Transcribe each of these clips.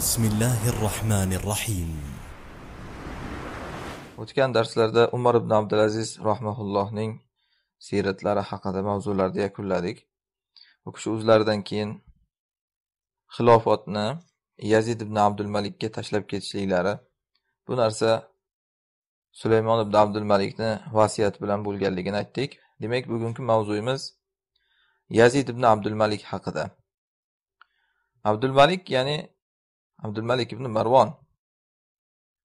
بسم الله الرحمن الرحيم o'tgan darslarda umar ibn abdulaziz rahmaullohning siyratlari haqida mavzularni yakunladik u kishi o'zlaridan keyin xilofatni yazid ibn abdul malikka tashlab ketishliklari bu narsa sulaymon ibn abdul malikni vasiyati bilan bo'lganligini aytdik demak bugungi mavzuyimiz yazid ibn abdul malik haqida abdul malik ya'ni Abdulmalik ibn Marvon.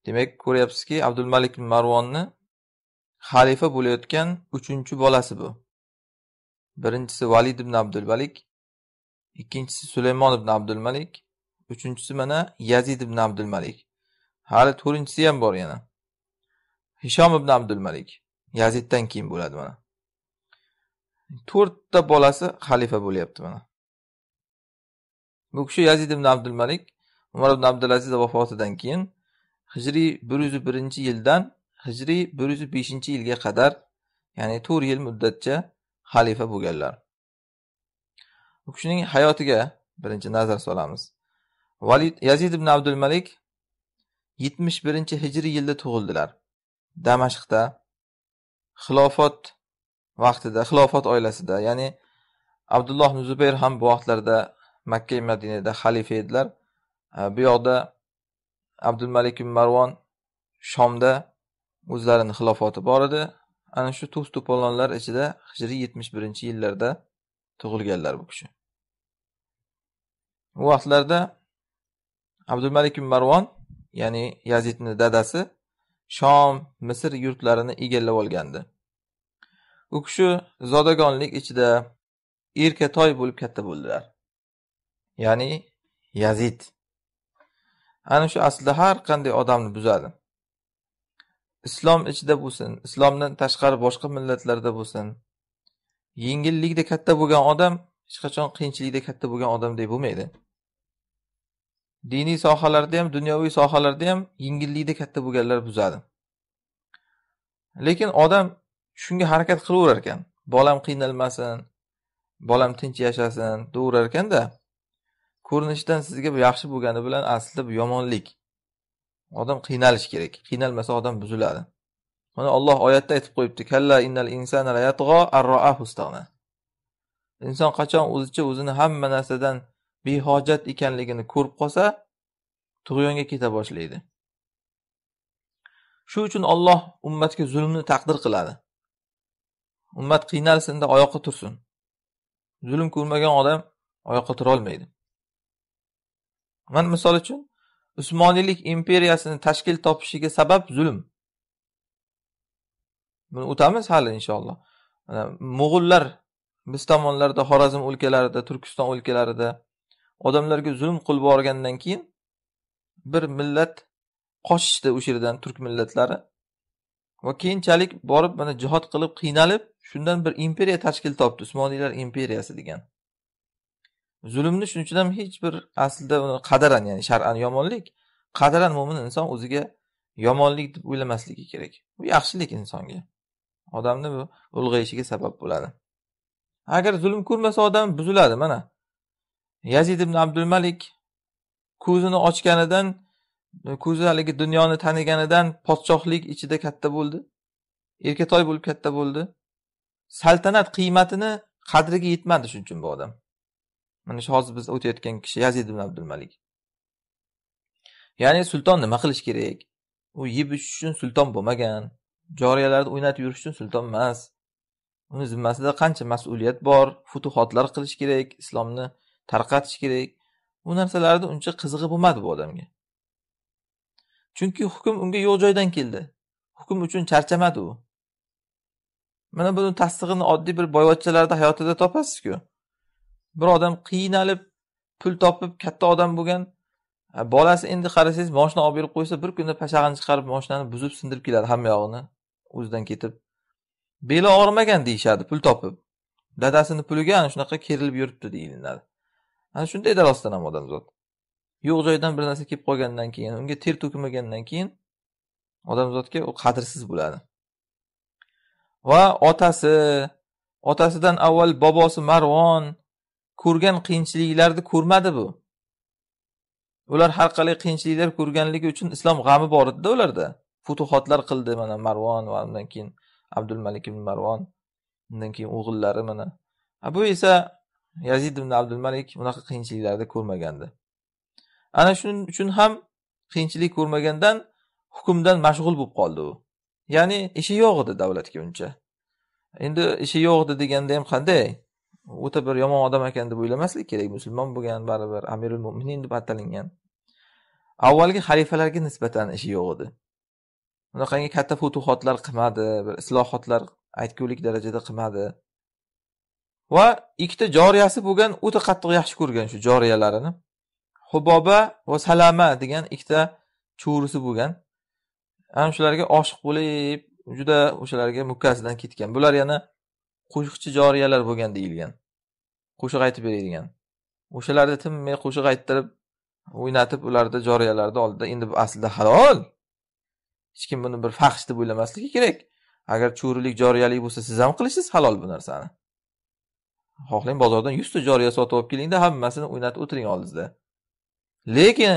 Demak, ko'ryapsizki, Abdulmalik ibn Marvonni xalifa bo'layotgan uchinchi bolasi bu. Birinchisi Valid ibn Abdulmalik, ikkinchisi Sulaymon ibn Abdulmalik, uchinchisi mana Yazid ibn Abdulmalik. Hali to'rtinchisi ham bor yana. Hishom ibn Abdulmalik Yaziddan keyin bo'ladi mana. To'rtta bolasi xalifa bo'lyapti mana. Bu kishi Yazid ibn Abdulmalik umar ibn abdulaziz vafotidan keyin hijriy bir yuz birinchi yildan hijriy bir yuz beshinchi yilga qadar ya'ni to'rt yil muddatcha xalifa bo'lganlar u kishining hayotiga birinchi nazar solamiz valid yazid ibn abdul malik yetmish birinchi hijriy yilda tug'ildilar damashqda xilofat vaqtida xilofat oilasida ya'ni abdulloh ibn zubayr ham bu vaqtlarda makka madinada xalifa edilar Э, bu yoqda abdulmalik ibn marvon shomda o'zlarini xilofati bor edi ana shu to's to'polonlar ichida hijriy yetmish birinchi yillarda tug'ilganlar bu kishi u vaqtlarda abdulmalik ibn marvon ya'ni yazidni dadasi shom misr yurtlarini egallab olgandi u kishi zodagonlik ichida erkatoy bo'lib katta bo'ldilar ya'ni yazid ana shu aslida har qanday odamni buzadi islom ichida bo'lsin islomdan tashqari boshqa millatlarda bo'lsin yengillikda katta bo'lgan odam hech qachon qiyinchilikda katta bo'lgan odamdek bo'lmaydi diniy sohalarda ham dunyoviy sohalarda ham yengillikda katta bo'lganlar buzadi lekin odam shunga harakat qilaverar ekan bolam qiynalmasin bolam tinch yashasin deyaverar ekanda ko'rinishidan sizga yaxshi bo'lgani bilan aslida bu yomonlik odam qiynalishi kerak qiynalmasa odam buziladi mana olloh oyatda aytib qo'yibdi kalla innal insana inson qachon o'zicha o'zini hamma narsadan behojat ekanligini ko'rib qolsa tug'yonga keta boshlaydi shu uchun olloh ummatga zulmni taqdir qiladi ummat qiynalsinda oyoqqa tursin zulm ko'rmagan odam oyoqqa turolmaydi mana misol uchun usmoniylik imperiyasini tashkil topishiga sabab zulm buni o'tamiz hali inshaalloh mana mo'g'ullar biz tomonlarda xorazm o'lkalarida turkiston o'lkalarida odamlarga zulm qilib yuborgandan keyin bir millat qochishdi o'sha yerdan turk millatlari va keyinchalik borib mana jihod qilib qiynalib shundan bir imperiya tashkil topdi usmoniylar imperiyasi degan zulmni shuning uchun ham hech bir aslida uni qadaran ya'ni shar'an yomonlik qadaran mo'min inson o'ziga yomonlik deb o'ylamasligi kerak bu yaxshilik insonga odamni bu ulg'ayishiga sabab bo'ladi agar zulm ko'rmasa odam buziladi mana yazid ibn abdul malik ko'zini ochganidan ko'zi haligi dunyoni taniganidan podshohlik ichida katta bo'ldi erkatoy bo'lib katta bo'ldi saltanat qiymatini qadriga yetmadi shuning uchun bu odam Mana shu hozir biz o'tayotgan kishi Yazid ibn Abdulmalik. Ya'ni sulton nima qilish kerak? U yeb ichish uchun sulton bo'lmagan. Joriyalarni o'ynatib yurish uchun sulton emas. Uni zimmasida qancha mas'uliyat bor, futuhotlar qilish kerak, islomni tarqatish kerak. Bu narsalarni uncha qizig'i bo'lmadi bu odamga. Chunki hukm unga yo'q joydan keldi. Hukm uchun charchamadi u. Mana buni tasdig'ini oddiy bir boyvachchalarda hayotida topasiz-ku. bir odam qiynalib pul topib katta odam bo'lgan bolasi endi qarasangiz moshina olib berib qo'ysa bir kunda pashag'ini chiqarib moshinani buzib sindirib keladi hamma yog'ini o'zidan ketib beli og'rimagan deyishadi pul topib dadasini puliga ana shunaqa kerilib yuribdi deyiladi ana shundayda rostdan ham odamzod yo'q joydan bir narsa kelib qolgandan keyin unga ter to'kmagandan keyin odamzodga u qadrsiz bo'ladi va otasi otasidan avval bobosi marvon ko'rgan qiyinchiliklarni ko'rmadi bu ular har qalay qiyinchiliklar ko'rganligi uchun islom g'ami bor edida ularda futuhotlar qildi mana marvon va undan keyin abdul malik ibn marvon undan keyin o'g'illari mana bu esa yazid ibn abdul malik unaqa qiyinchiliklarni ko'rmagandi ana shuning uchun ham qiyinchilik ko'rmagandan hukmdan mashg'ul bo'lib qoldi u ya'ni ishi yo'q edi davlatga uncha endi ishi yo'q edi deganda ham qanday o'ta bir yomon odam ekan deb o'ylamaslik kerak musulmon bo'lgan baribir amirul mo'minin deb atalingan avvalgi xalifalarga nisbatan ishi yo'q edi unaqangi katta futuhotlar qilmadi bir islohotlar aytgulik darajada qilmadi va ikkita joriyasi bo'lgan o'ta qattiq yaxshi ko'rgan shu joriyalarini huboba va salama degan ikkita cho'risi bo'lgan ana shularga oshiq bo'lib juda o'shalarga mukkasidan ketgan bular yana qo'shiqchi joriyalar bo'lgan deyilgan qo'shiq aytib beradigan o'shalarda tinmay qo'shiq ayttirib o'ynatib ularni joriyalarni oldida endi bu aslida halol hech kim buni bir fahish deb o'ylamasligi kerak agar cho'rilik joriyalik bo'lsa siz ham qilishingiz halol bu narsani xohlang bozordan yuzta joriya sotib olib kelingda hammasini o'ynatib o'tiring oldingizda lekin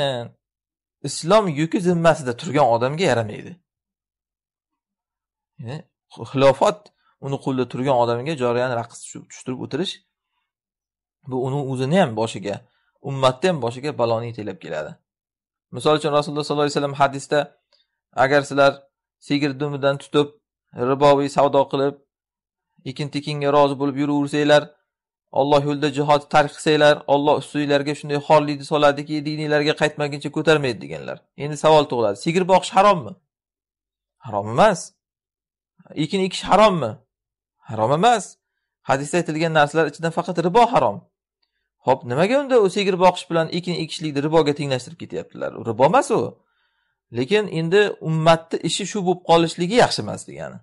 islom yuki zimmasida turgan odamga yaramaydi xilofat uni qo'lida turgan odamga joriyani raqs tushirib o'tirish bu uni o'zini ham boshiga ummatni ham boshiga baloni yetaklab keladi misol uchun rasululloh sollallohu alayhi vasallam hadisda agar sizlar sigir dumidan tutib riboviy savdo qilib ekin tekinga rozi bo'lib yuraversanglar olloh yo'lida jihod tark qilsanglar olloh ustinglarga shunday xorlikni soladiki dininglarga qaytmaguncha ko'tarmaydi deganlar endi savol tug'iladi sigir boqish harommi harom emas ekin ekish harommi harom emas hadisda aytilgan narsalar ichidan faqat ribo harom ho'p nimaga unda sigir boqish bilan ekin ekishlikni riboga tenglashtirib ketyaptilar? Ribo emas u. Lekin endi ummatni ishi shu bo'lib qolishligi yaxshi emas degani.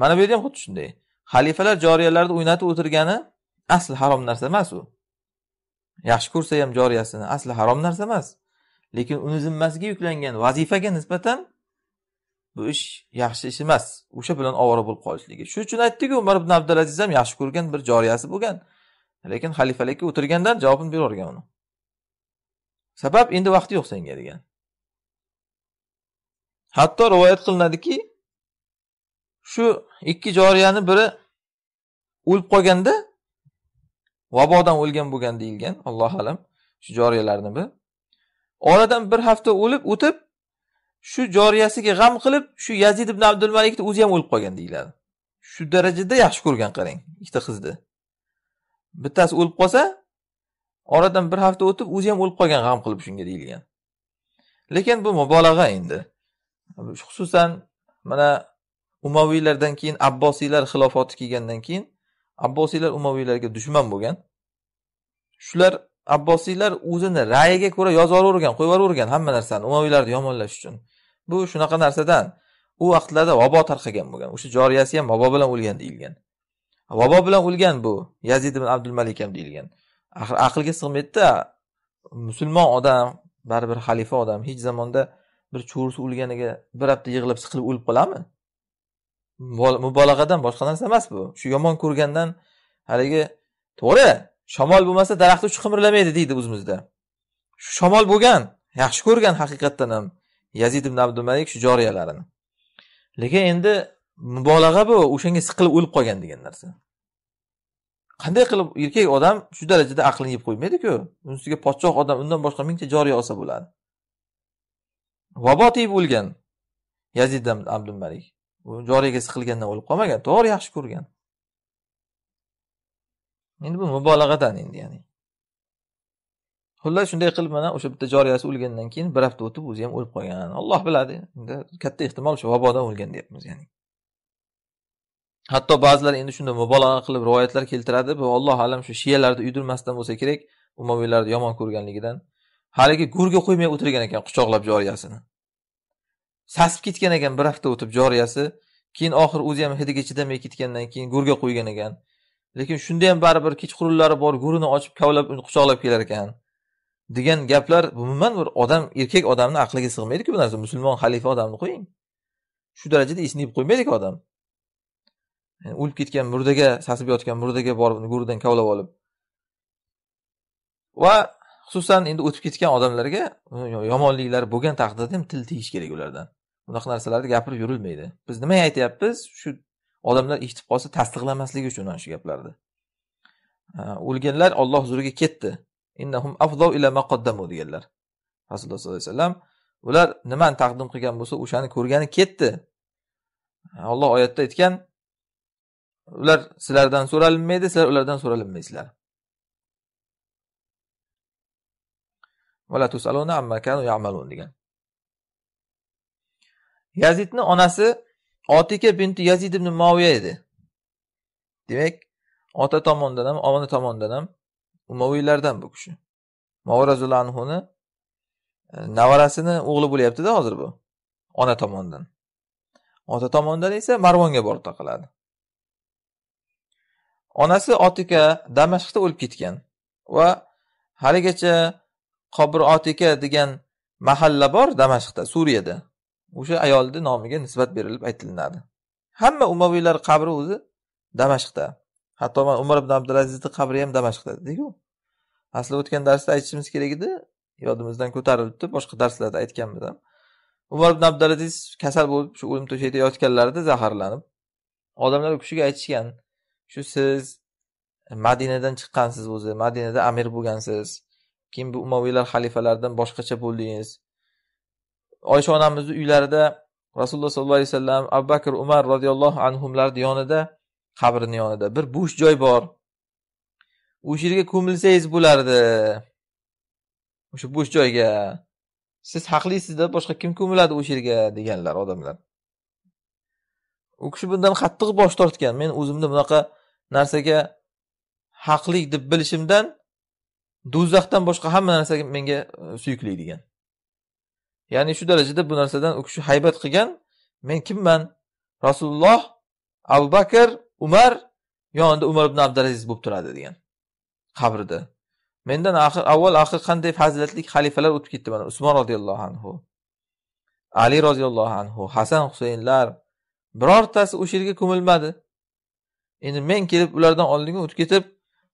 Mana bu yerda ham xuddi shunday. Xalifalar joriyalarni o'ynatib o'tirgani asli harom narsa emas u. Yaxshi ko'rsa ham joriyasini asli harom narsa emas. Lekin uni zimmasiga yuklangan vazifaga nisbatan bu ish yaxshi ish emas. O'sha bilan ovora bo'lib qolishligi. Shuning uchun aytdiku ku Umar ibn Abdulaziz ham yaxshi ko'rgan bir joriyasi bo'lgan. lekin xalifalikka o'tirgandan javobini berib uni sabab endi vaqti yo'q senga degan hatto rivoyat qilinadiki shu ikki joriyani biri o'lib qolganda vabodan o'lgan bo'lgan deyilgan allohu alam shu joriyalarni bir oradan bir hafta o'lib o'tib shu joriyasiga g'am qilib shu yazid ibn abdul malikni o'zi ham o'lib qolgan deyiladi shu darajada yaxshi ko'rgan qarang ikkita qizni bittasi o'lib qolsa oradan bir hafta o'tib o'zi ham o'lib qolgan g'am qilib shunga deyilgan lekin bu mubolag'a endi xususan mana umaviylardan keyin abbosiylar xilofati kelgandan keyin abbosiylar umaviylarga dushman bo'lgan shular abbosiylar o'zini ra'yiga ko'ra yozib qo'yib yuboravergan hamma narsani umaviylarni yomonlash uchun bu shunaqa narsadan u vaqtlarda vabo tarqagan bo'lgan o'sha joriyasi ham vabo bilan o'lgan deyilgan vabo bilan o'lgan bu yazid ibn abdul malik ham deyilgan axir aqlga sig'maydida musulmon odam baribir xalifa odam hech zamonda bir cho'risi o'lganiga bir hafta yig'lab siqilib o'lib qoladimi mubolag'adan boshqa narsa emas bu shu yomon ko'rgandan haligi to'g'ri shamol bo'lmasa daraxt uch qimirlamaydi deydi o'zimizda shu shamol bo'lgan yaxshi ko'rgan haqiqatdan ham yazid ibn malik shu joriyalarini lekin endi mubolag'a bu o'shanga siqilib o'lib qolgan degan narsa qanday qilib erkak odam shu darajada aqlini yeb qo'ymaydiku ustiga podshoh odam undan boshqa mingta joriy olsa bo'ladi vabo tiyib o'lgan yazid abdumalik joriyaga siqilgandan o'lib qolmagan to'g'ri yaxshi ko'rgan endi bu mubolag'adan endi ya'ni xullas shunday qilib mana o'sha bitta joriyasi o'lgandan keyin bir hafta o'tib o'zi ham o'lib qolgan alloh biladi katta ehtimol o'sha vabodan o'lgan deyapmiz ya'ni hatto ba'zilar endi shunday mubolag'a qilib rivoyatlar keltiradi bu alloh alam shu shiyalarni uydirmasdan bo'lsa kerak umomiylarni yomon ko'rganligidan haligi go'rga qo'ymay o'tirgan ekan quchoqlab joriyasini sasib ketgan ekan bir hafta o'tib joriyasi keyin oxiri o'zi ham hidiga chidamay ketgandan keyin go'rga qo'ygan ekan lekin shunda ham baribir kechqurunlari bor go'rini ochib kavlab uni quchoqlab kelar ekan degan gaplar umuman bir odam erkak odamni aqliga sig'maydiku bu narsa musulmon xalifa odamni qo'ying shu darajada esinib qo'ymaydiku odam o'lib ketgan murdaga sasib yotgan murdaga borib go'ridan kavlab olib va xususan endi o'tib ketgan odamlarga yomonliklar bo'lgan taqdirda ham til tegish kerak ulardan bunaqa narsalarni gapirib yurilmaydi biz nima aytyapmiz shu odamlar eshitib qolsa tasdiqlamasligi uchun ana shu gaplarni o'lganlar olloh huzuriga ketdi innahum ila maqaddamu deganlar rasululloh sollallohu alayhi vasallam ular nimani taqdim qilgan bo'lsa o'shani ko'rgani ketdi alloh oyatda aytgan ular sizlardan so'ralinmaydi sizlar ulardan so'ralinmaysizlar degan yazidni onasi otika binti yazid ibn moviya edi demak ota tomondan ham ona tomondan ham umaviylardan bu kishi movarazul anhuni e, navarasini o'g'li bo'lyaptida hozir bu ona tomondan ota tomondan esa marvonga borib taqaladi Onasi Otika Damashqda o'lib ketgan va haligacha Qabr Otika degan mahalla bor Damashqda, Suriyada. O'sha ayolni nomiga nisbat berilib aytilinadi. Hamma Umaviylar qabri o'zi Damashqda. Hatto man Umar ibn Abdulazizni qabri ham Damashqda dediku ku Asli o'tgan darsda aytishimiz kerak edi, yodimizdan ko'tarilibdi, boshqa darslarda aytganmiz ham. Umar ibn Abdulaziz kasal bo'lib shu o'lim to'shagida yotganlarida zaharlanib odamlar u kishiga aytishgan shu siz e, madinadan chiqqansiz o'zi madinada amir bo'lgansiz keyin bu umaviylar xalifalaridan boshqacha bo'ldingiz oysha onamizni uylarida rasululloh sollallohu alayhi vasallam abu bakr umar roziyallohu anhularni yonida qabrini yonida bir bo'sh joy bor o'sha yerga ko'milsangiz bo'lardi o'sha bo'sh joyga siz haqlisizda boshqa kim ko'miladi o'sha yerga deganlar odamlar u kishi bundan qattiq bosh tortgan men o'zimni bunaqa narsaga haqlik deb bilishimdan do'zaxdan boshqa hamma narsa menga e, suyukli degan ya'ni shu darajada bu narsadan u kishi haybat qilgan men kimman rasululloh abu bakr umar yonida umar ibn abdulaziz bo'lib turadi degan qabrida mendan axir avval axir qanday fazilatli xalifalar o'tib ketdi mana usmon roziyallohu anhu ali roziyallohu anhu hasan husaynlar birortasi o'sha yerga ko'milmadi endi men kelib ulardan oldinga o'tib ketib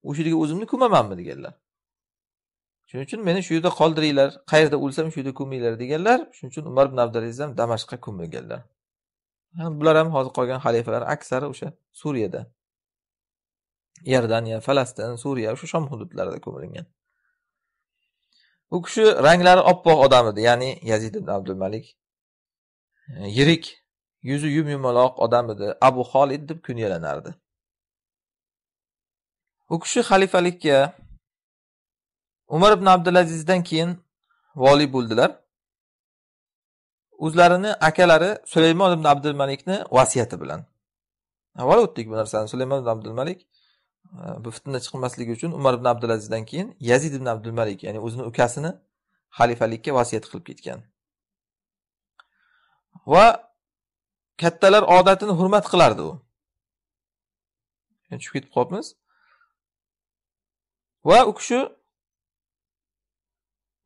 o'sha yerga o'zimni ko'mamanmi deganlar shuning uchun meni shu yerda qoldiringlar qayerda o'lsam shu yerda ko'minglar deganlar shuning uchun umar ibn abdulaziz ham damashqqa ko'milganlar bular ham hozir qolgan xalifalar aksari o'sha suriyada iordaniya falastin suriya o'sha shom hududlarida ko'milgan u kishi ranglari oppoq odam edi ya'ni yazid ibn abdul malik yirik yuzi yum yumaloq odam edi abu xolid deb kunyalanardi u kishi xalifalikka umar ibn abdulazizdan keyin voliy bo'ldilar o'zlarini akalari sulaymon ibn abdulmalikni vasiyati bilan avval o'tdik bu narsani sulaymon ibn abdulmalik e, bu fitna chiqmasligi uchun umar ibn abdulazizdan keyin yazid ibn abdulmalik ya'ni o'zini ukasini xalifalikka vasiyat qilib ketgan va kattalar odatini hurmat qilardi u tushib ketib qolibmiz Va u kishi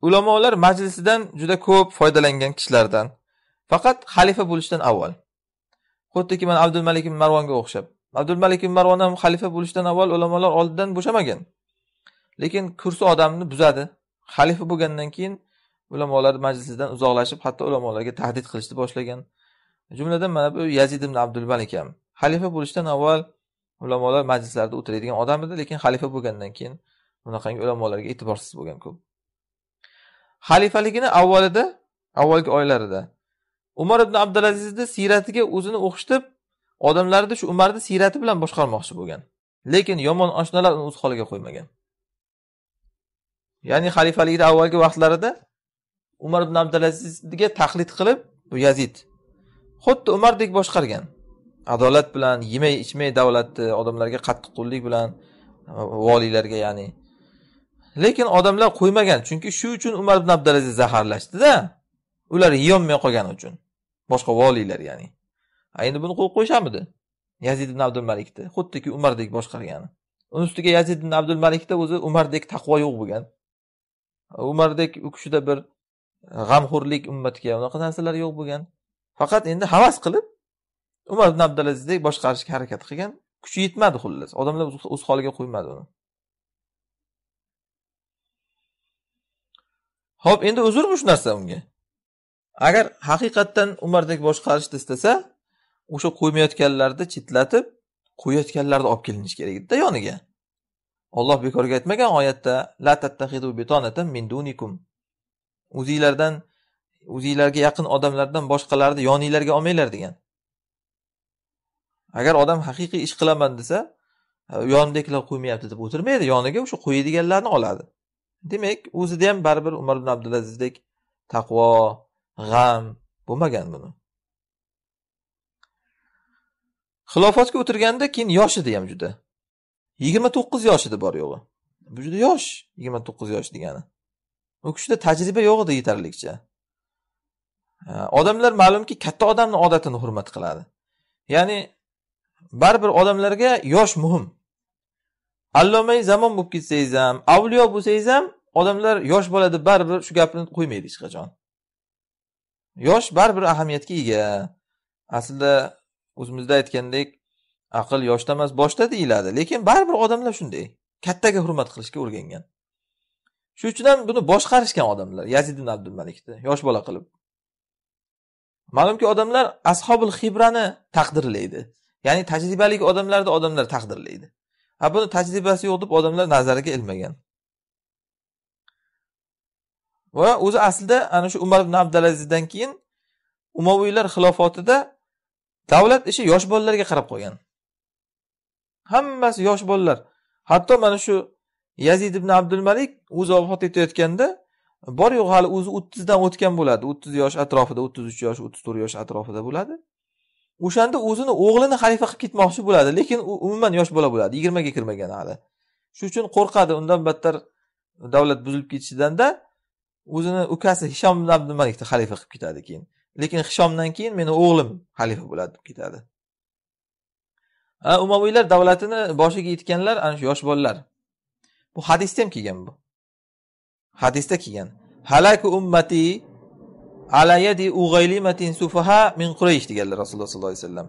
ulamolar majlisidan juda ko'p foydalangan kishilardan. Faqat xalifa bo'lishdan avval. Xuddiki mana Abdul Malik ibn Marvonga o'xshab. Abdul Malik ibn Marvon ham xalifa bo'lishdan avval ulamolar oldidan bo'shamagan. Lekin kursi odamni buzadi. Xalifa bo'lgandan keyin ulamolar majlisidan uzoqlashib, hatto ulamolarga tahdid qilishni boshlagan. Jumladan mana bu Yazid ibn Abdul Malik ham xalifa bo'lishdan avval ulamolar majlislarida o'tiradigan odam edi, lekin xalifa bo'lgandan keyin bunaqangi ulamolarga e'tiborsiz bo'lgan ko'p xalifaligini avvalida avvalgi oylarida umar ibn abdulazizni siyratiga o'zini o'xshitib odamlarni shu umarni siyrati bilan boshqarmoqchi bo'lgan lekin yomon oshnalar uni o'z holiga qo'ymagan ya'ni xalifalikni avvalgi vaqtlarida umar ibn abdulazizga taqlid qilib bu yazid xuddi umardek boshqargan adolat bilan yemay ichmay davlatni odamlarga qattiqqo'llik bilan voliylarga ya'ni lekin odamlar qo'ymagan chunki shu uchun umar ibn abdulaziz zaharlashdida ular yeyolmay qolgani uchun boshqa voliylar ya'ni endi buni qo'yib qo'yishamidi yazid ibn abdul malikni xuddiki umardek boshqargani uni ustiga yazid ibn abdul malikda o'zi umardek taqvo yo'q bo'lgan umardek u kishida bir g'amxo'rlik ummatga unaqa narsalar yo'q bo'lgan faqat endi havas qilib umar ibn abdulazizdek boshqarishga harakat qilgan kuchi yetmadi xullas odamlar o'z holiga qo'ymadi uni ho'p endi uzrmi shu narsa unga agar haqiqatdan umardek boshqarishni istasa o'sha qo'ymayotganlarni chetlatib qo'yayotganlarni olib kelinishi kerak edida yoniga olloh bekorga aytmagan oyatda la tattahidu betonatan min dunikum o'zinglardan o'zinglarga yaqin odamlardan boshqalarni yoninglarga olmanglar degan agar odam haqiqiy ish qilaman desa yonimdagilar qo'ymayapti deb o'tirmaydi yoniga o'sha qo'yadiganlarni oladi demak o'zida ham baribir umar ibn abdulazizdek taqvo g'am bo'lmagan buni xilofatga o'tirganda keyin yosh edi ham juda yigirma to'qqiz yosh edi bor yo'g'i bu juda yosh yigirma to'qqiz yosh degani u kishida tajriba yo'q edi yetarlicha odamlar ma'lumki katta odamni odatini hurmat qiladi ya'ni baribir odamlarga yosh muhim allomai zamon bo'lib ketsangiz ham avliyo bo'lsangiz ham odamlar yosh bola deb baribir shu gapni qo'ymaydi hech qachon yosh baribir ahamiyatga ega aslida o'zimizda aytgandek aql yoshda emas boshda deyiladi lekin baribir odamlar shunday kattaga hurmat qilishga o'rgangan shuning uchun ham buni boshqarishgan odamlar yazid ibn abdulmalikni yosh bola qilib ma'lumki odamlar ashobil xibrani taqdirlaydi ya'ni tajribali odamlarni odamlar taqdirlaydi ha buni tajribasi yo'q deb odamlar nazariga ilmagan va o'zi aslida ana shu umar ibn abdulazizdan keyin umaviylar xilofatida davlat ishi yosh bolalarga qarab qolgan hammasi yosh bolalar hatto mana shu yazid ibn abdul malik o'zi vafot etayotganda bor yo'q hali o'zi o'ttizdan o'tgan bo'ladi o'ttiz yosh atrofida o'ttiz uch yosh o'ttiz to'rt yosh atrofida bo'ladi o'shanda o'zini o'g'lini xalifa qilib ketmoqchi bo'ladi lekin u umuman yosh bola bo'ladi yigirmaga kirmagan hali shuning uchun qo'rqadi undan battar davlat buzilib ketishidanda o'zini ukasi hishom ibn abdumalikni xalifa qilib ketadi keyin lekin hishomdan keyin meni o'g'lim xalifa bo'ladi deb ketadi umaviylar davlatini boshiga yetganlar ana shu yosh bolalar bu hadisda ham kelgan bu hadisda kelgan halaku ummati alayadi ug'aylimatin sufaha min quraysh deganlar rasululloh sollallohu alayhi vasallam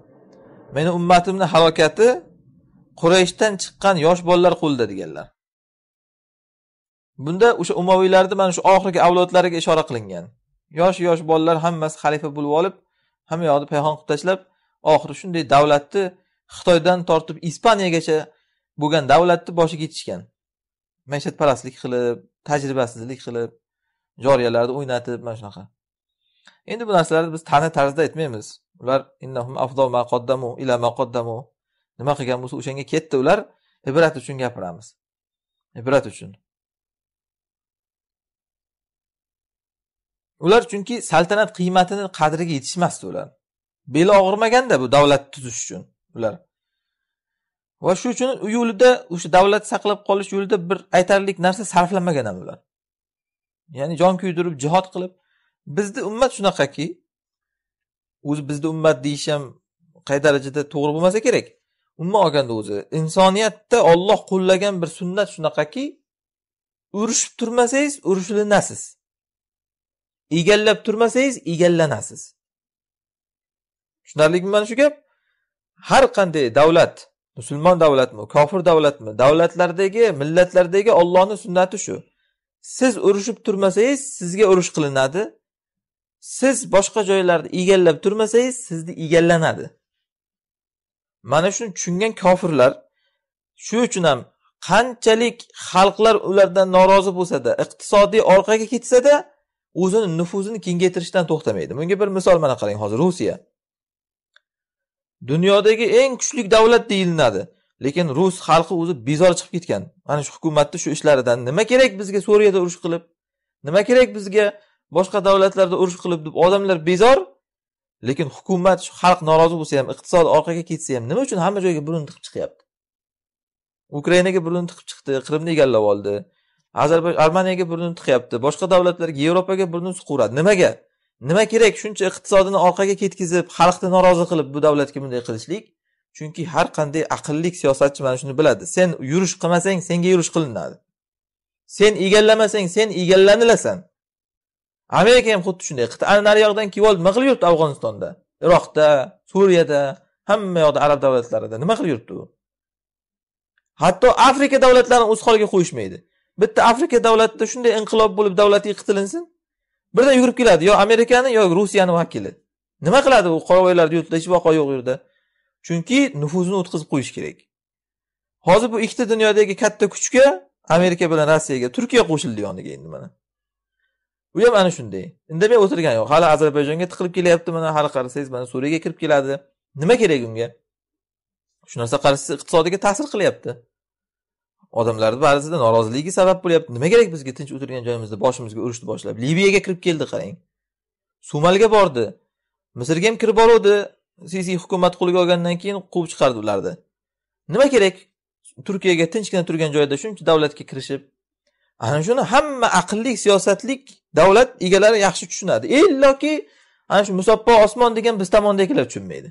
meni ummatimni halokati qurayshdan chiqqan yosh bolalar qo'lida deganlar bunda o'sha umaviylarni mana shu oxirgi avlodlariga ishora qilingan yosh yosh bolalar hammasi xalifa bo'lib olib hamma yoqni payhon qilib tashlab oxiri shunday davlatni xitoydan tortib ispaniyagacha bo'lgan davlatni boshiga yetishgan maishatparastlik qilib tajribasizlik qilib joriyalarni o'ynatib mana shunaqa endi bu narsalarni biz tana tarzda aytmaymiz ular ila maqoddamu nima qilgan bo'lsa o'shanga ketdi ular ibrat uchun gapiramiz ibrat uchun ular chunki saltanat qiymatini qadriga yetishmasdi ular beli og'rimaganda bu davlat tuzish uchun ular va shu uchun u yo'lida o'sha davlat saqlab qolish yo'lida bir aytarlik narsa sarflamagan ham ular ya'ni jon kuydirib jihod qilib bizni ummat shunaqaki o'zi bizni ummat deyish ham qay darajada to'g'ri bo'lmasa kerak umuman olganda o'zi insoniyatda olloh qo'llagan bir sunnat shunaqaki urushib turmasangiz urushlinasiz egallab turmasangiz egallanasiz tushunarlimi mana shu gap har qanday davlat musulmon davlatmi kofir davlatmi davlatlardagi millatlardagi ollohni sunnati shu siz urushib turmasangiz sizga urush qilinadi siz boshqa joylarni egallab turmasangiz sizni egallanadi mana shuni tushungan kofirlar shu uchun ham qanchalik xalqlar ulardan norozi bo'lsada iqtisodiy orqaga ketsada o'zini nufuzini kengaytirishdan to'xtamaydi bunga bir misol mana qarang hozir rusiya dunyodagi eng kuchli davlat deyilinadi lekin rus xalqi o'zi bezor chiqib ketgan mana shu hukumatni shu ishlaridan nima kerak bizga suriyada urush qilib nima kerak bizga boshqa davlatlarda urush qilib deb odamlar bezor lekin hukumat shu xalq norozi bo'lsa ham iqtisod orqaga ketsa ham nima uchun hamma joyga burun tiqib chiqyapti ukrainaga burun tiqib chiqdi qrimni egallab oldi ozarbayjon armaniyaga burun tiqyapti boshqa davlatlarga yevropaga burun suqaveradi nimaga nima kerak shuncha iqtisodini orqaga ketkizib xalqni norozi qilib bu davlatga bunday qilishlik chunki har qanday aqlli siyosatchi mana shuni biladi sen yurish qilmasang senga yurish qilinadi sen egallamasang sen egallanilasan amerika ham xuddi shunday qit'ani nariyog'idan kelib oldi nima qilib yuribdi afg'onistonda iroqda suriyada hamma yoqda arab davlatlarida nima qilib yuribdi u hatto afrika davlatlarini o'z holiga qo'yishmaydi bitta afrika davlatida shunday inqilob bo'lib davlati yiqitilinsin birdan yugurib keladi yo amerikani yo rusiyani vakili nima qiladi u qoravoylarni yurtida hech voqea yo'q u yerda chunki nufuzini o'tkazib qo'yish kerak hozir bu ikkita dunyodagi katta kuchga amerika bilan rossiyaga turkiya qo'shildi yoniga endi mana u ham ana shunday indamay o'tirgani yo'q hali ozarbayjonga tiqilib kelyapti mana hali qarasangiz mana suriyaga kirib keladi nima kerak unga shu narsa qarasangiz iqtisodiga ta'sir qilyapti odamlarni ba'zida noroziligi sabab bo'lyapti nima kerak bizga tinch o'tirgan joyimizda boshimizga urushni boshlab liviyaga kirib keldi qarang somalga bordi misrga ham kirib boruvdi sisi hukumat qo'lga olgandan keyin quvib chiqardi ularni nima kerak turkiyaga tinchgina turgan joyda shuncha davlatga kirishib ana shuni hamma aqlli siyosatlik davlat egalari yaxshi tushunadi e, illoki ana shu musaffo osmon degan biz tomondagilar tushunmaydi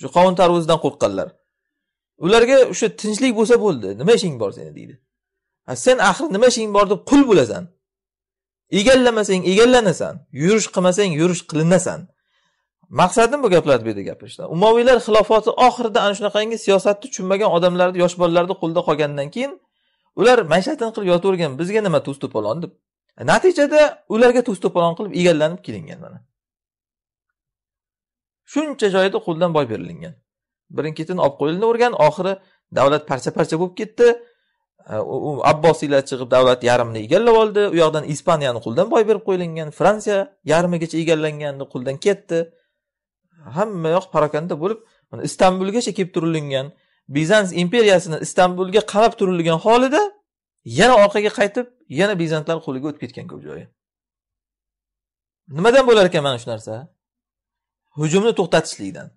shu qovun tarvuzidan qo'rqqanlar ularga o'sha tinchlik bo'lsa bo'ldi nima ishing bor seni deydi sen axir nima ishing bor deb qul bo'lasan egallamasang egallanasan yurish qilmasang yurish qilinasan maqsadim bu gaplarni bu yerda gapirishdan umoviylar xilofati oxirida ana shunaqangi siyosatni tushunmagan odamlarni yosh bolalarni qo'lida qolgandan keyin ular maishatini qilib yotavergan bizga nima to's to'polon deb natijada ularga to's to'polon qilib egallanib kelingan mana shuncha joyda qo'ldan boy berilingan birin ketin olib qo'yilni oxiri davlat parcha parcha bo'lib ketdi abbosiylar chiqib davlat yarmini egallab oldi u yoqdan ispaniyani qo'ldan boy berib qo'yilgan fransiya yarmigacha egallangandi qo'ldan ketdi hamma yoq parokanda bo'lib istanbulgacha kelib turilingan bizans imperiyasini istanbulga qarab turilgan holida yana orqaga qaytib yana bizantlar qo'liga o'tib ketgan ko'p joyi nimadan bo'lar ekan mana shu narsa hujumni to'xtatishlikdan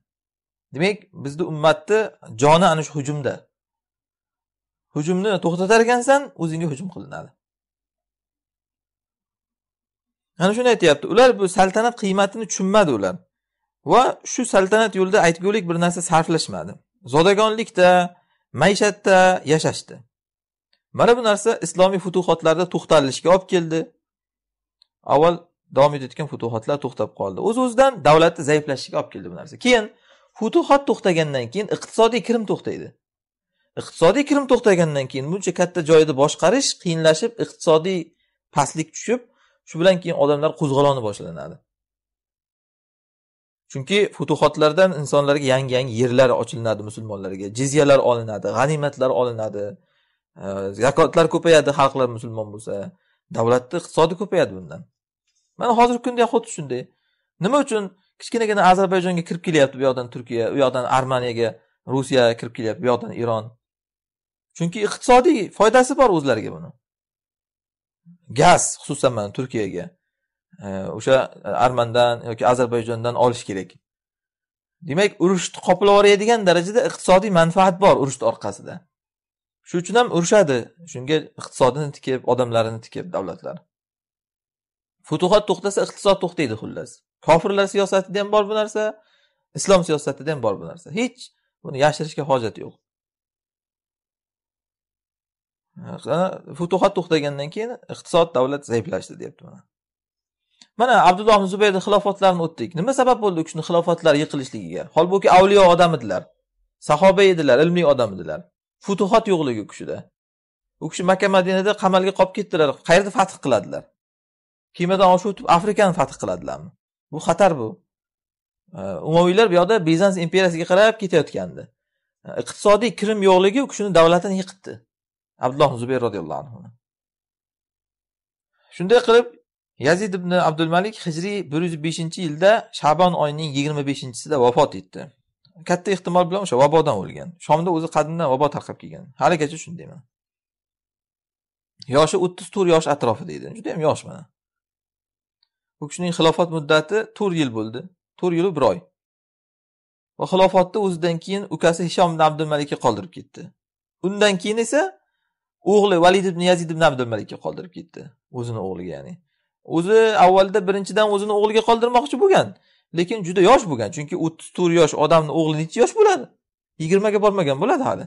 demak bizni ummatni joni ana shu hujumda hujumni to'xtatar ekansan o'zingga hujum qilinadi ana shuni aytyapti ular bu saltanat qiymatini tushunmadi ular va shu saltanat yo'lida aytgulik bir narsa sarflashmadi zodagonlikda maishatda yashashdi mana bu narsa islomiy futuhotlarda to'xtalishga olib keldi avval davom etayotgan futuhotlar to'xtab qoldi o'z o'zidan davlatni zaiflashishiga olib keldi bu narsa keyin futuhot to'xtagandan keyin iqtisodiy kirim to'xtaydi iqtisodiy kirim to'xtagandan keyin buncha katta joyni boshqarish qiyinlashib iqtisodiy pastlik tushib shu bilan keyin odamlar qo'zg'oloni boshlanadi chunki futuhotlardan insonlarga yangi yangi yerlar ochilinadi musulmonlarga jizyalar olinadi g'animatlar olinadi Э, zakotlar ko'payadi xalqlar musulmon bo'lsa davlatni iqtisodi ko'payadi bundan mana hozirgi kunda xuddi shunday nima uchun kichkinagina ozarbayjonga kirib kelyapti bu yoqdan turkiya u yoqdan armaniyaga rusiya kirib kelyapti bu yoqdan eron chunki iqtisodiy foydasi bor o'zlariga buni gaz xususan mana turkiyaga o'sha armandan yoki ozarbayjondan olish kerak demak urushni qoplab yuboradigan darajada iqtisodiy manfaat bor urushni orqasida shu uchun ham urushadi shunga iqtisodini tikib odamlarini tikib davlatlar futuhat to'xtasa iqtisod to'xtaydi xullas kofirlar siyosatida ham bor bu narsa islom siyosatida ham bor bu narsa hech buni yashirishga hojat yo'q futuhat to'xtagandan keyin iqtisod davlat zaiflashdi deyapti mana mana abdulloh ibn xilofatlarini o'tdik nima sabab bo'ldi u kishini xilofatlar yiqilishligiga holbuki avliyo odam edilar sahoba edilar ilmiy odam edilar futuhot yo'qligi u kishida u kishi makka madinada qamalga qolib ketdilar qayerda fath qiladilar kemadan oshib o'tib afrikani fath qiladilarmi bu xatar bu umaviylar bu yoqda bizans imperiyasiga qarab ketayotgandi iqtisodiy kirim yo'qligi u kishini davlatini yiqitdi abdulloh zubayr roziyallohu anhu shunday qilib yazid ibn abdul malik hijriy bir yuz beshinchi yilda shabon oyining yigirma beshinchisida vafot etdi katta ehtimol bilan o'sha vabodan o'lgan shomda o'zi qadimdan vabo tarqab kelgan haligacha shundayman yoshi o'ttiz to'rt yosh atrofida edi juda yosh mana u kishining xilofat muddati to'rt yil bo'ldi to'rt yilu bir oy va xilofatni o'zidan keyin ukasi hishom ibn abdulmalikka qoldirib ketdi undan keyin esa o'g'li valid ibn yazid ibn abdulmalikka qoldirib ketdi o'zini o'g'liga ya'ni o'zi avvalda birinchidan o'zini o'g'liga qoldirmoqchi bo'lgan lekin juda yosh bo'lgan chunki o'ttiz to'rt yosh odamni o'g'li nechi yosh bo'ladi yigirmaga bormagan bo'ladi hali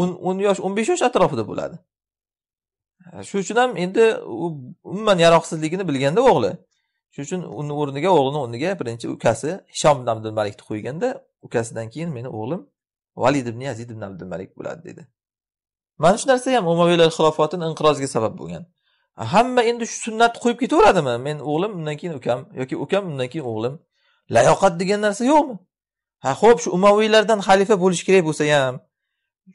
o'n o'n yosh o'n besh yosh atrofida bo'ladi shuning uchun ham endi u umuman yaroqsizligini bilganda o'g'li shuning uchun uni o'rniga o'g'lini o'rniga birinchi ukasi hishom ibn abdulmalikni qo'yganda ukasidan keyin meni o'g'lim valid ibn yazid ibn abdulmalik bo'ladi dedi mana shu narsa ham umaviylar xilofotini inqiroziga sabab bo'lgan hamma endi shu sunnatni qo'yib ketaveradimi men o'g'lim undan keyin ukam yoki ukam undan keyin o'g'lim layoqat degan narsa yo'qmi ha ho'p shu umaviylardan xalifa bo'lishi kerak bo'lsa ham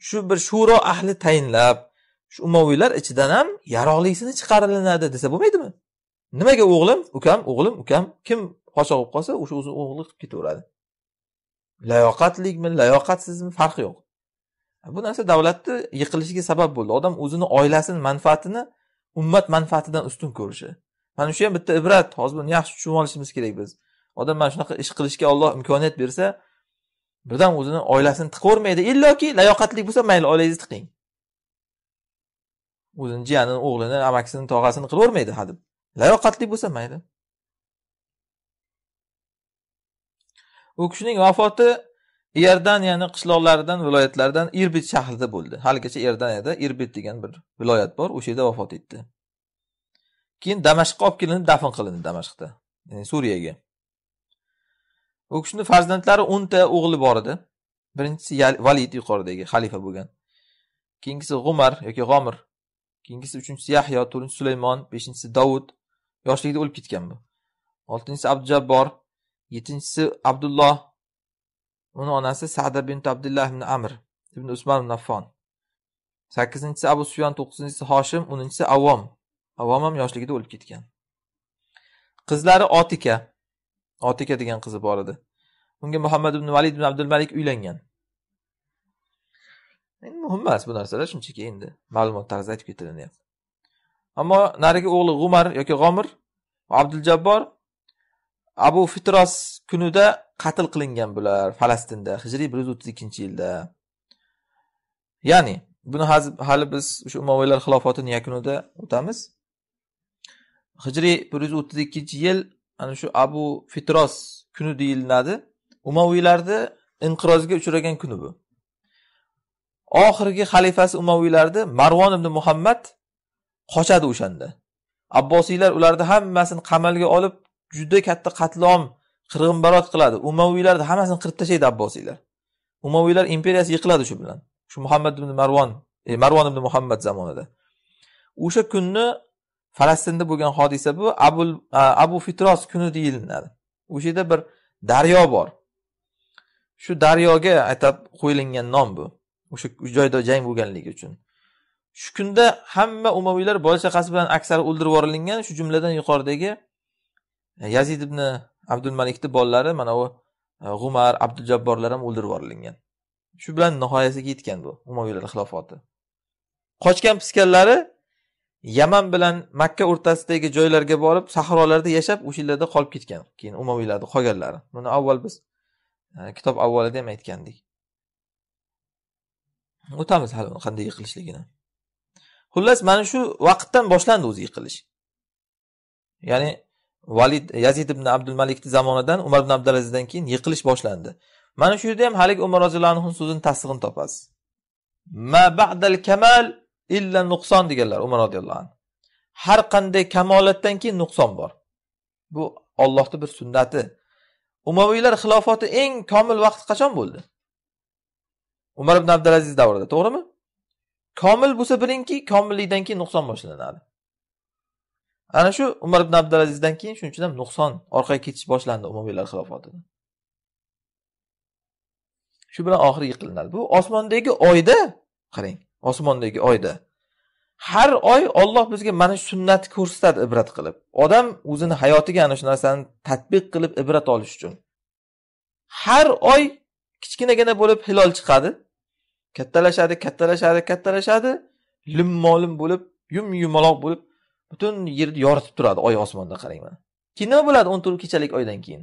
shu bir shuro ahli tayinlab shu umaviylar ichidan ham yaroqlisini chiqarilinadi desa bo'lmaydimi nimaga o'g'lim ukam o'g'lim ukam kim qochoq bo'lib qolsa o'sha o'zini o'g'li qilib ketaveradi layoqatlikmi layoqatsizmi farqi yo'q bu narsa davlatni yiqilishiga sabab bo'ldi odam o'zini oilasini manfaatini ummat manfaatidan ustun ko'rishi mana shu ham bitta ibrat hozir buni yaxshi tushunib olishimiz kerak biz odam mana shunaqa ish qilishga olloh imkoniyat bersa birdan o'zini oilasini tiqavermaydi illoki layoqatli bo'lsa mayli oilangizni tiqing o'zini jiyanini o'g'lini amakisini tog'asini qilavermaydi hadeb layoqatli bo'lsa mayli u kishining vafoti iordaniyani qishloqlaridan viloyatlaridan irbit shahrida bo'ldi haligacha iordaniyada irbit degan bir viloyat bor o'sha yerda vafot etdi keyin damashqqa olib kelinib dafn qilindi damashqda ya'ni suriyaga u kishini farzandlari o'nta o'g'li bor edi birinchisi valid yuqoridagi xalifa bo'lgan keyingisi g'umar yoki g'omir keyingisi uchinchisi yahyo to'rtinchisi sulaymon beshinchisi davud yoshligida o'lib ketgan bu oltinchisi abdujabbor yettinchisi abdulloh Uni onasi Sada bin Abdullah ibn Amr ibn usmon ibn Affon. 8 Abu Sufyan, 9 Hoshim, 10 Avom. Avom ham yoshligida o'lib ketgan. Qizlari Otika. Otika degan qizi bor edi. Unga Muhammad ibn Valid ibn Abdul Malik uylangan. Endi muhim emas bu narsalar shunchaki endi ma'lumot tarzida aytib ketilinyapti Ammo narigi o'g'li G'umar yoki G'omir Abdul Jabbor abu fitros kunida qatl qilingan bular falastinda hijriy bir yuz o'ttiz ikkinchi yilda ya'ni buni hali biz o'sha umaviylar xilofatini yakunida o'tamiz hijriy bir yuz o'ttiz ikkinchi yil ana shu abu fitros kuni deyilinadi umaviylarni inqirozga uchragan kuni bu oxirgi xalifasi umaviylarni marvon ibn muhammad qochadi o'shanda abbosiylar ularni hammasini qamalga olib juda katta qatlom qirg'inbarot qiladi umaviylarni hammasini qirib tashlaydi abbosiylar umaviylar imperiyasi yiqiladi shu bilan shu muhammad ibn marvon e, marvon ibn muhammad zamonida o'sha kunni falastinda bo'lgan hodisa bu abu e, abu fitros kuni deyilinadi o'sha yerda bir daryo bor shu daryoga atab qo'yilgan nom bu o'sha joyda jang bo'lganligi uchun shu kunda hamma umaviylar bola chaqasi bilan aksari o'ldirib yuborilingan shu jumladan yuqoridagi yazid ibn abdul malikni bolalari mana bu e, g'umar abdul jabborlar ham o'ldirib yuborilgan shu bilan nihoyasiga yetgan bu umayyalar xilofati qochgan piskanlari yaman bilan makka o'rtasidagi joylarga borib sahrolarda yashab o'sha yerlarda qolib ketgan keyin umaviylarni qolganlari buni avval biz e, kitob avvalida ham aytgandik o'tamiz hali qanday yiqilishligini xullas mana shu vaqtdan boshlandi o'zi yiqilish ya'ni valid yazid ibn abdul malikni zamonidan umar ibn abdulazizdan keyin yiqilish boshlandi mana shu yerda ham haligi umar roziyallohu anhu so'zini tasdig'ini topasiz ma ba'dal kamal illa nuqson deganlar umar roziyallohu anhu har qanday kamolatdan keyin nuqson bor bu ollohni bir sunnati umaviylar xilofati eng komil vaqt qachon bo'ldi umar ibn abdulaziz davrida to'g'rimi komil bo'lsa bilingki komillikdan keyin nuqson boshlanadi ana shu umar ibn abdulazizdan keyin shuning uchun ham nuqson orqaga ketish boshlandi umaviylar xilofatida shu bilan oxirgi qilinadi bu osmondagi oyda qarang osmondagi oyda har oy olloh bizga mana shu sunnatni ko'rsatadi ibrat qilib odam o'zini hayotiga ana shu narsani tadbiq qilib ibrat olish uchun har oy kichkinagina bo'lib hilol chiqadi kattalashadi kattalashadi kattalashadi limmolim bo'lib yum yumaloq bo'lib butun yerni yoritib turadi oy osmonda qarang mana keyin nima bo'ladi o'n to'rt kechalik oydan keyin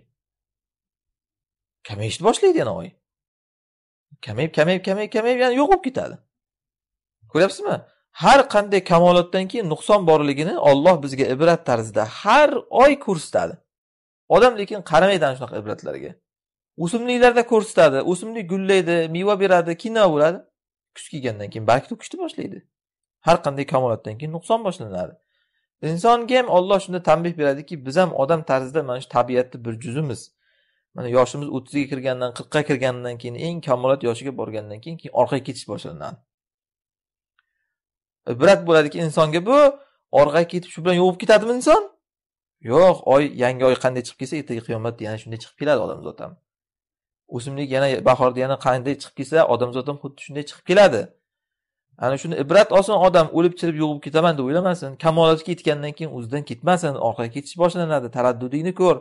kamayishni boshlaydi yana oy kamayib kamayib kamayib kamayib yana yo'q bo'lib ketadi ko'ryapsizmi har qanday kamolotdan keyin nuqson borligini olloh bizga ibrat tarzida har oy ko'rsatadi odam lekin qaramaydi ana shunaqa ibratlarga o'simliklarda ko'rsatadi o'simlik gullaydi meva beradi keyin nima bo'ladi kuz kelgandan keyin balki to'kishni boshlaydi har qanday kamolotdan keyin nuqson boshlanadi insonga ham olloh shunda tanbeh beradiki biz ham odam tarzida mana shu tabiatni bir juzimiz mana yoshimiz o'ttizga kirgandan qirqqa kirgandan keyin eng kamolat yoshiga borgandan keyin keyin orqaga ketish boshlanadi e, ibrat bo'ladiki insonga bu orqaga ketib shu bilan bo'lib ketadimi inson yo'q oy yangi oy qanday chiqib kelsa ertaga qiyomatda yana shunday chiqib keladi odamzod ham o'simlik yana bahorda yana qanday chiqib kelsa odamzod ham xuddi shunday chiqib keladi ana shuni ibrat olsin odam o'lib chirib bo'lib ketaman deb o'ylamasin kamolatga yetgandan keyin o'zidan ketmasin orqaga ketish boshlanadi taraddudingni ko'r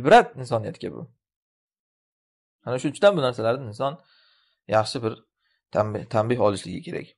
ibrat insoniyatga bu ana shuning uchun bu narsalarni inson yaxshi bir tanbeh olishligi kerak